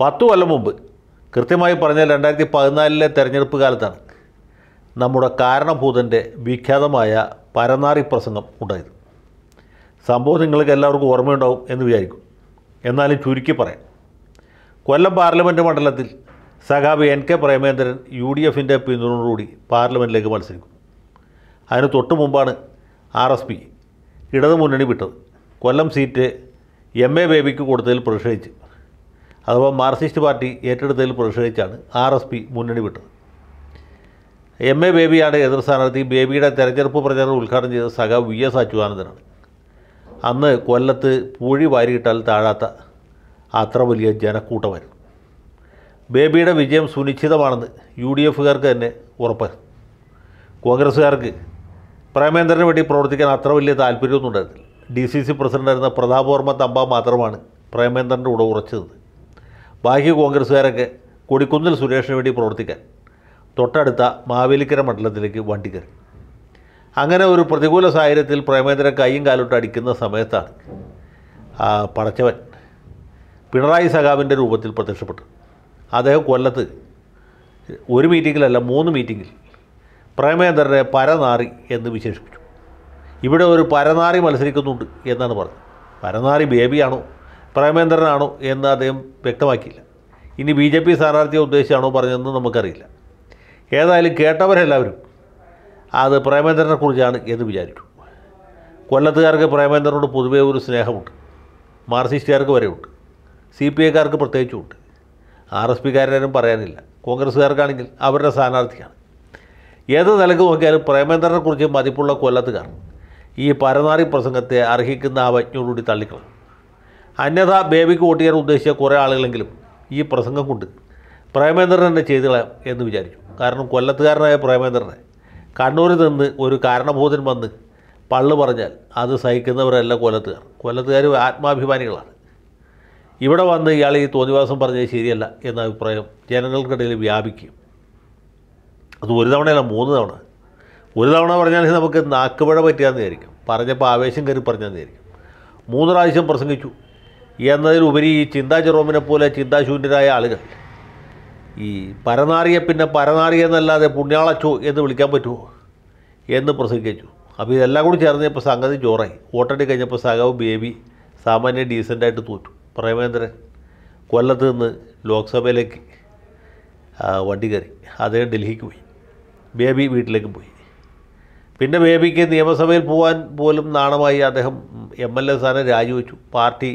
പത്ത് കൊല്ലം മുമ്പ് കൃത്യമായി പറഞ്ഞാൽ രണ്ടായിരത്തി പതിനാലിലെ തെരഞ്ഞെടുപ്പ് കാലത്താണ് നമ്മുടെ കാരണഭൂതൻ്റെ വിഖ്യാതമായ പരനാറി പ്രസംഗം ഉണ്ടായത് സംഭവം നിങ്ങൾക്ക് എല്ലാവർക്കും ഓർമ്മയുണ്ടാവും എന്ന് വിചാരിക്കും എന്നാലും ചുരുക്കി പറയാം കൊല്ലം പാർലമെൻറ്റ് മണ്ഡലത്തിൽ സഖാബ് എൻ കെ പ്രേമേന്ദ്രൻ യു ഡി എഫിൻ്റെ പിന്തുണയോടുകൂടി പാർലമെൻറ്റിലേക്ക് മത്സരിക്കും അതിന് തൊട്ടു മുമ്പാണ് ആർ എസ് പി ഇടതുമുന്നണി വിട്ടത് കൊല്ലം സീറ്റ് എം എ ബേബിക്ക് കൊടുത്തതിൽ പ്രതിഷേധിച്ച് അഥവാ മാർക്സിസ്റ്റ് പാർട്ടി ഏറ്റെടുത്തതിൽ പ്രതിഷേധിച്ചാണ് ആർ എസ് പി മുന്നണി വിട്ടത് എം എ ബേബിയാണ് എതിർ സ്ഥാനാർത്ഥി ബേബിയുടെ തെരഞ്ഞെടുപ്പ് പ്രചാരണം ഉദ്ഘാടനം ചെയ്ത സഖ വി എസ് അച്യുതാനന്ദനാണ് അന്ന് കൊല്ലത്ത് പൂഴി വാരിയിട്ടാൽ താഴാത്ത അത്ര വലിയ ജനക്കൂട്ടമായിരുന്നു ബേബിയുടെ വിജയം സുനിശ്ചിതമാണെന്ന് യു ഡി എഫുകാർക്ക് തന്നെ ഉറപ്പായിരുന്നു കോൺഗ്രസ്സുകാർക്ക് പ്രേമേന്ദ്രന് വേണ്ടി പ്രവർത്തിക്കാൻ അത്ര വലിയ താല്പര്യമൊന്നും ഉണ്ടായിരുന്നില്ല ഡി സി സി പ്രസിഡൻ്റായിരുന്ന പ്രതാപ് വർമ്മ തമ്പ മാത്രമാണ് പ്രേമേന്ദ്രൻ്റെ കൂടെ ഉറച്ചത് ബാക്കി കോൺഗ്രസ്സുകാരൊക്കെ കൊടിക്കുന്നിൽ സുരേഷിന് വേണ്ടി പ്രവർത്തിക്കാൻ തൊട്ടടുത്ത മാവേലിക്കര മണ്ഡലത്തിലേക്ക് വണ്ടി കയറി അങ്ങനെ ഒരു പ്രതികൂല സാഹചര്യത്തിൽ പ്രേമേന്ദ്രൻ കൈയും കാലോട്ട് അടിക്കുന്ന സമയത്താണ് ആ പടച്ചവൻ പിണറായി സഖാവിൻ്റെ രൂപത്തിൽ പ്രത്യക്ഷപ്പെട്ടു അദ്ദേഹം കൊല്ലത്ത് ഒരു മീറ്റിങ്ങിലല്ല മൂന്ന് മീറ്റിങ്ങിൽ പ്രേമേന്ദ്രനെ പരനാറി എന്ന് വിശേഷിപ്പിച്ചു ഇവിടെ ഒരു പരനാറി മത്സരിക്കുന്നുണ്ട് എന്നാണ് പറഞ്ഞത് പരനാറി ബേബിയാണോ പ്രേമേന്ദ്രനാണോ എന്ന് അദ്ദേഹം വ്യക്തമാക്കിയില്ല ഇനി ബി ജെ പി സ്ഥാനാർത്ഥിയെ ഉദ്ദേശിച്ചാണോ പറഞ്ഞതെന്ന് നമുക്കറിയില്ല ഏതായാലും കേട്ടവരെല്ലാവരും അത് പ്രേമേന്ദ്രനെ കുറിച്ചാണ് എന്ന് വിചാരിക്കും കൊല്ലത്തുകാർക്ക് പ്രേമേന്ദ്രനോട് പൊതുവേ ഒരു സ്നേഹമുണ്ട് മാർസിസ്റ്റുകാർക്ക് വരെയുണ്ട് സി പി ഐക്കാർക്ക് ഉണ്ട് ആർ എസ് പിക്കാരും പറയാനില്ല കോൺഗ്രസ്സുകാർക്കാണെങ്കിൽ അവരുടെ സ്ഥാനാർത്ഥിയാണ് ഏത് നിലക്ക് നോക്കിയാലും പ്രേമേന്ദ്രനെക്കുറിച്ച് മതിപ്പുള്ള കൊല്ലത്തുകാർ ഈ പരനാറി പ്രസംഗത്തെ അർഹിക്കുന്ന വജ്ഞയോടുകൂടി തള്ളിക്കളഞ്ഞു അന്യഥ ബേബിക്ക് വോട്ട് ചെയ്യാൻ ഉദ്ദേശിച്ച കുറേ ആളുകളെങ്കിലും ഈ പ്രസംഗം കൊണ്ട് പ്രേമേന്ദ്രൻ തന്നെ ചെയ്തു എന്ന് വിചാരിച്ചു കാരണം കൊല്ലത്തുകാരനായ പ്രേമേന്ദ്രനെ കണ്ണൂരിൽ നിന്ന് ഒരു കാരണബോധൻ വന്ന് പള്ളു പറഞ്ഞാൽ അത് സഹിക്കുന്നവരല്ല കൊല്ലത്തുകാർ കൊല്ലത്തുകാർ ആത്മാഭിമാനികളാണ് ഇവിടെ വന്ന് ഇയാൾ ഈ തോന്നിവാസം പറഞ്ഞത് ശരിയല്ല എന്ന അഭിപ്രായം ജനങ്ങൾക്കിടയിൽ വ്യാപിക്കും അത് ഒരു തവണയല്ല മൂന്ന് തവണ ഒരു തവണ പറഞ്ഞാൽ നമുക്ക് നാക്കുപഴ പറ്റിയാന്ന് വിചാരിക്കും പറഞ്ഞപ്പോൾ ആവേശം കയറി പറഞ്ഞാന്ന് വിചാരിക്കും മൂന്ന് പ്രാവശ്യം പ്രസംഗിച്ചു എന്നതിലുപരി ഈ ചിന്താ ജെറോമിനെ പോലെ ചിന്താശൂന്യരായ ആളുകൾ ഈ പരനാറിയെ പിന്നെ പരനാറിയെന്നല്ലാതെ എന്നല്ലാതെ പുണ്യാളച്ചു എന്ന് വിളിക്കാൻ പറ്റുമോ എന്ന് പ്രസംഗിച്ചു അപ്പോൾ ഇതെല്ലാം കൂടി ചേർന്നപ്പോൾ സംഗതി ചോറായി വോട്ടടി കഴിഞ്ഞപ്പോൾ സഖാവ് ബേബി സാമാന്യ ഡീസൻ്റായിട്ട് തോറ്റു പ്രേമേന്ദ്രൻ കൊല്ലത്ത് നിന്ന് ലോക്സഭയിലേക്ക് വണ്ടി കയറി അദ്ദേഹം ഡൽഹിക്ക് പോയി ബേബി വീട്ടിലേക്ക് പോയി പിന്നെ ബേബിക്ക് നിയമസഭയിൽ പോകാൻ പോലും നാണമായി അദ്ദേഹം എം എൽ എ സ്ഥാനം രാജിവെച്ചു പാർട്ടി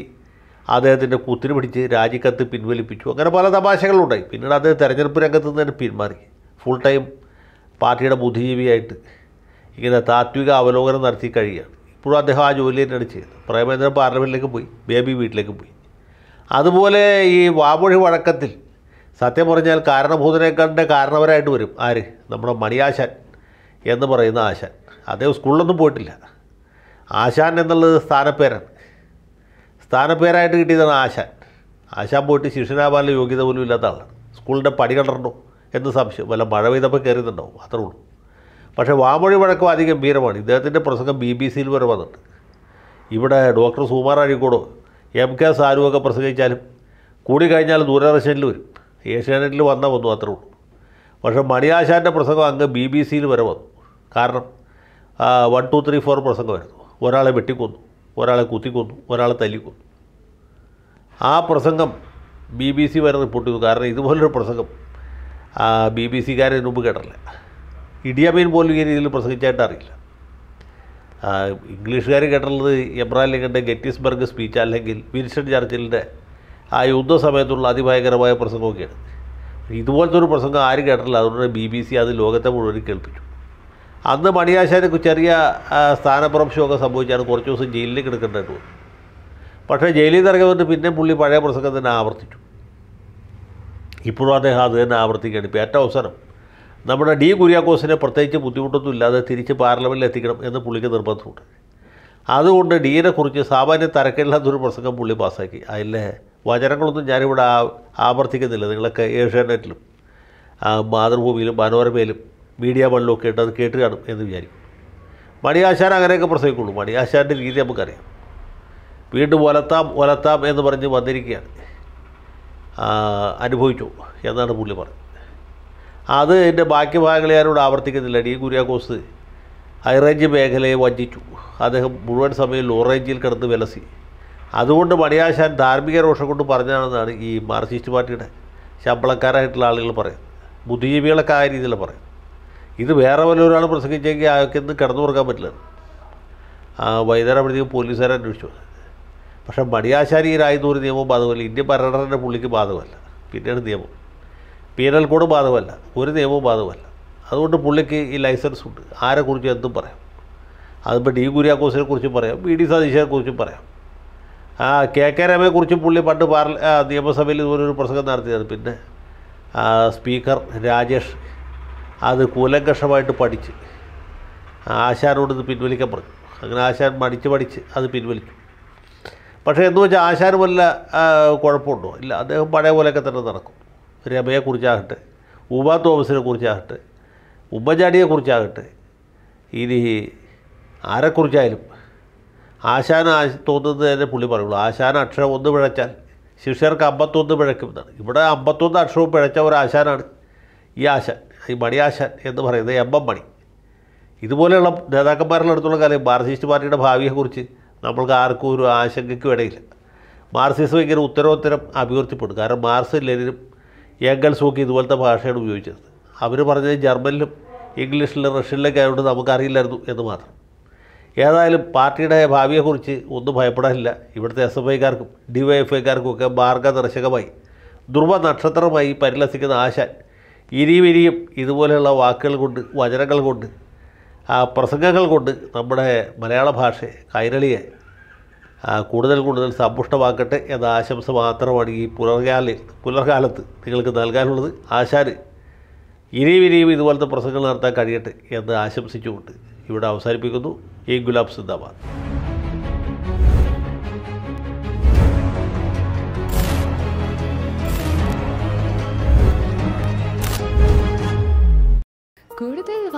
അദ്ദേഹത്തിൻ്റെ കുത്തിരി പിടിച്ച് രാജിക്കത്ത് പിൻവലിപ്പിച്ചു അങ്ങനെ പല തമാശകളുണ്ടായി പിന്നീട് അദ്ദേഹം തെരഞ്ഞെടുപ്പ് രംഗത്ത് നിന്ന് തന്നെ പിന്മാറി ഫുൾ ടൈം പാർട്ടിയുടെ ബുദ്ധിജീവിയായിട്ട് ഇങ്ങനെ താത്വിക അവലോകനം നടത്തി കഴിയുകയാണ് ഇപ്പോഴും അദ്ദേഹം ആ ജോലി തന്നെയാണ് ചെയ്യുന്നത് പ്രേമേന്ദ്രൻ പാർലമെൻറ്റിലേക്ക് പോയി ബേബി വീട്ടിലേക്ക് പോയി അതുപോലെ ഈ വാമൊഴി വഴക്കത്തിൽ സത്യം പറഞ്ഞാൽ കണ്ട കാരണവരായിട്ട് വരും ആര് നമ്മുടെ മണിയാശാൻ എന്ന് പറയുന്ന ആശാൻ അദ്ദേഹം സ്കൂളിലൊന്നും പോയിട്ടില്ല ആശാൻ എന്നുള്ളത് സ്ഥാനപ്പേരാണ് സ്ഥാനപ്പേരായിട്ട് കിട്ടിയതാണ് ആശാൻ ആശാൻ പോയിട്ട് ശിഷ്യനാവാനുള്ള യോഗ്യത പോലും ഇല്ലാത്ത ആളാണ് സ്കൂളിൻ്റെ പടി കണ്ടോ എന്ന് സംശയം വല്ല മഴ പെയ്തപ്പോൾ കയറിയിട്ടുണ്ടാവും അത്രേ ഉള്ളൂ പക്ഷേ വാമൊഴി വഴക്കം അതിഗംഭീരമാണ് ഇദ്ദേഹത്തിൻ്റെ പ്രസംഗം ബി ബി സിയിൽ വരെ വന്നിട്ട് ഇവിടെ ഡോക്ടർ സുമാർ അഴിക്കോടോ എം കെ ഒക്കെ പ്രസംഗിച്ചാലും കൂടി കഴിഞ്ഞാൽ ദൂരദർശനിൽ വരും ഏഷ്യാനെറ്റിൽ വന്നാൽ വന്നു അത്രേ ഉള്ളൂ പക്ഷേ മണിയാശാൻ്റെ പ്രസംഗം അങ്ങ് ബി ബി സിയിൽ വരെ വന്നു കാരണം വൺ ടു ത്രീ ഫോർ പ്രസംഗമായിരുന്നു ഒരാളെ വെട്ടിക്കൊന്നു ഒരാളെ കുത്തിക്കൊന്നു ഒരാളെ തല്ലിക്കൊന്നു ആ പ്രസംഗം ബി ബി സി വരെ റിപ്പോർട്ട് ചെയ്തു കാരണം ഇതുപോലൊരു പ്രസംഗം ബി ബി സിക്കാരെ മുമ്പ് കേട്ടില്ല ഇടിയാമീൻ പോലും ഈ രീതിയിൽ പ്രസംഗിച്ചായിട്ട് അറിയില്ല ഇംഗ്ലീഷുകാർ കേട്ടുള്ളത് എബ്രാം ലിങ്കൻ്റെ ഗെറ്റിസ്ബർഗ് സ്പീച്ച് അല്ലെങ്കിൽ വിൻസ്റ്റൺ ചർച്ചിലിൻ്റെ ആ യുദ്ധ സമയത്തുള്ള അതിഭയങ്കരമായ പ്രസംഗമൊക്കെയാണ് ഇതുപോലത്തെ ഒരു പ്രസംഗം ആരും കേട്ടില്ല അതുകൊണ്ട് ബി ബി സി അത് ലോകത്തെ മുഴുവൻ കേൾപ്പിച്ചു അന്ന് മണിയാശാന് ചെറിയ സ്ഥാനപ്രംശമൊക്കെ സംഭവിച്ചാണ് കുറച്ച് ദിവസം ജയിലിൽ പോകുന്നത് പക്ഷേ ജയിലിൽ നിന്ന് ഇറങ്ങി വന്നിട്ട് പിന്നെ പുള്ളി പഴയ പ്രസംഗം തന്നെ ആവർത്തിച്ചു ഇപ്പോഴും അദ്ദേഹം അത് തന്നെ ആവർത്തിക്കുകയാണ് ഇപ്പോൾ ഏറ്റവും അവസരം നമ്മുടെ ഡി കുര്യാക്കോസിനെ പ്രത്യേകിച്ച് ബുദ്ധിമുട്ടൊന്നും ഇല്ലാതെ തിരിച്ച് പാർലമെൻറ്റിൽ എത്തിക്കണം എന്ന് പുള്ളിക്ക് നിർബന്ധമുണ്ട് അതുകൊണ്ട് ഡീനെ കുറിച്ച് സാമാന്യ തരക്കില്ലാത്തൊരു പ്രസംഗം പുള്ളി പാസ്സാക്കി അതിലെ വചനങ്ങളൊന്നും ഞാനിവിടെ ആവർത്തിക്കുന്നില്ല നിങ്ങളൊക്കെ ഏഷ്യാനെറ്റിലും മാതൃഭൂമിയിലും മനോരമയിലും മീഡിയ വണ്ണിലും ഒക്കെ ഇട്ട് അത് കേട്ട് കാണും എന്ന് വിചാരിക്കും മണിയാശാൻ അങ്ങനെയൊക്കെ പ്രസംഗിക്കുള്ളൂ മണിയാശാൻ്റെ രീതി നമുക്കറിയാം വീണ്ടും ഒലത്താം ഒലത്താം എന്ന് പറഞ്ഞ് വന്നിരിക്കുകയാണ് അനുഭവിച്ചു എന്നാണ് പുള്ളി പറഞ്ഞത് അത് എൻ്റെ ബാക്കി ഭാഗങ്ങളെ ഞാനോട് ആവർത്തിക്കുന്നില്ല ഡി കുര്യാക്കോസ് ഹൈറേഞ്ച് മേഖലയെ വഞ്ചിച്ചു അദ്ദേഹം മുഴുവൻ സമയം ലോ റേഞ്ചിൽ കിടന്ന് വിലസി അതുകൊണ്ട് മണിയാശാൻ ധാർമ്മിക രോഷം കൊണ്ട് പറഞ്ഞതാണെന്നാണ് ഈ മാർക്സിസ്റ്റ് പാർട്ടിയുടെ ശമ്പളക്കാരായിട്ടുള്ള ആളുകൾ പറയുന്നത് ബുദ്ധിജീവികളൊക്കെ ആ രീതിയിൽ പറയും ഇത് വേറെ ഒരാൾ പ്രസംഗിച്ചെങ്കിൽ അയാൾക്ക് ഇന്ന് കിടന്നു കൊടുക്കാൻ പറ്റില്ല വൈകുന്നേരം അപ്പോഴത്തേക്കും പോലീസുകാരെ അന്വേഷിച്ചു പക്ഷേ മടിയാശാരി രായനൂർ നിയമവും ബാധകമല്ല ഇന്ത്യൻ ഭരണഘടന പുള്ളിക്ക് ബാധകമല്ല പിന്നീട് നിയമം പീനൽ കോഡ് ബാധകമല്ല ഒരു നിയമവും ബാധകമല്ല അതുകൊണ്ട് പുള്ളിക്ക് ഈ ലൈസൻസ് ഉണ്ട് ആരെക്കുറിച്ച് എന്തും പറയാം അതിപ്പോൾ ഡി കുര്യാക്കോസിനെ കുറിച്ചും പറയാം വി ഡി സതീശനെ കുറിച്ചും പറയാം ആ കെ കെ രമയെക്കുറിച്ചും പുള്ളി പണ്ട് പാർ നിയമസഭയിൽ ഇതുപോലൊരു പ്രസംഗം നടത്തിയത് പിന്നെ സ്പീക്കർ രാജേഷ് അത് കൂലങ്കഷമായിട്ട് പഠിച്ച് ആശാനോട് ഇത് പിൻവലിക്കാൻ പറഞ്ഞു അങ്ങനെ ആശാൻ മടിച്ച് പഠിച്ച് അത് പിൻവലിച്ചു പക്ഷേ എന്ന് വെച്ചാൽ ആശാന് വല്ല കുഴപ്പമുണ്ടോ ഇല്ല അദ്ദേഹം പഴയ പോലെയൊക്കെ തന്നെ നടക്കും രമയെക്കുറിച്ചാകട്ടെ ഉമ തോമസിനെ കുറിച്ചാകട്ടെ ഉമ്മചാടിയെ കുറിച്ചാകട്ടെ ഇനി ആരെക്കുറിച്ചായാലും ആശാൻ തന്നെ പുള്ളി പറയുള്ളൂ ആശാൻ അക്ഷരം ഒന്ന് പിഴച്ചാൽ ശിഷ്യർക്ക് അമ്പത്തൊന്ന് പിഴയ്ക്കും എന്നാണ് ഇവിടെ അമ്പത്തൊന്ന് അക്ഷരവും പിഴച്ച ഒരു ആശാനാണ് ഈ ആശാൻ ഈ ആശാൻ എന്ന് പറയുന്നത് എം എം മണി ഇതുപോലെയുള്ള നേതാക്കന്മാരുടെ അടുത്തുള്ള കാര്യം മാർക്സിസ്റ്റ് പാർട്ടിയുടെ ഭാവിയെക്കുറിച്ച് നമ്മൾക്ക് ആർക്കും ഒരു ആശങ്കയ്ക്കും ഇടയില്ല മാർസിസം ഇങ്ങനെ ഉത്തരോത്തരം അഭിവൃദ്ധിപ്പെടും കാരണം മാർസ് ലെനിനും ഏംഗൽസുമൊക്കെ ഇതുപോലത്തെ ഭാഷയാണ് ഉപയോഗിച്ചത് അവർ പറഞ്ഞത് ജർമ്മനിലും ഇംഗ്ലീഷിലും റഷ്യനിലൊക്കെ ആയതുകൊണ്ട് നമുക്കറിയില്ലായിരുന്നു എന്ന് മാത്രം ഏതായാലും പാർട്ടിയുടെ ഭാവിയെക്കുറിച്ച് ഒന്നും ഭയപ്പെടാനില്ല ഇവിടുത്തെ എസ് എഫ് ഐക്കാർക്കും ഡി വൈ എഫ് മാർഗദർശകമായി ധ്രുവ നക്ഷത്രമായി പരിലസിക്കുന്ന ആശാൻ ഇനിയും ഇനിയും ഇതുപോലെയുള്ള വാക്കുകൾ കൊണ്ട് വചനങ്ങൾ കൊണ്ട് ആ പ്രസംഗങ്ങൾ കൊണ്ട് നമ്മുടെ മലയാള ഭാഷയെ കൈരളിയെ കൂടുതൽ കൂടുതൽ സമ്പുഷ്ടമാക്കട്ടെ എന്ന ആശംസ മാത്രമാണ് ഈ പുലർകാലിൽ പുലർകാലത്ത് നിങ്ങൾക്ക് നൽകാനുള്ളത് ആശാന് ഇനിയും ഇനിയും ഇതുപോലത്തെ പ്രസംഗങ്ങൾ നടത്താൻ കഴിയട്ടെ എന്ന് ആശംസിച്ചുകൊണ്ട് ഇവിടെ അവസാനിപ്പിക്കുന്നു ഈ ഗുലാബ് സിന്ദാബാദ്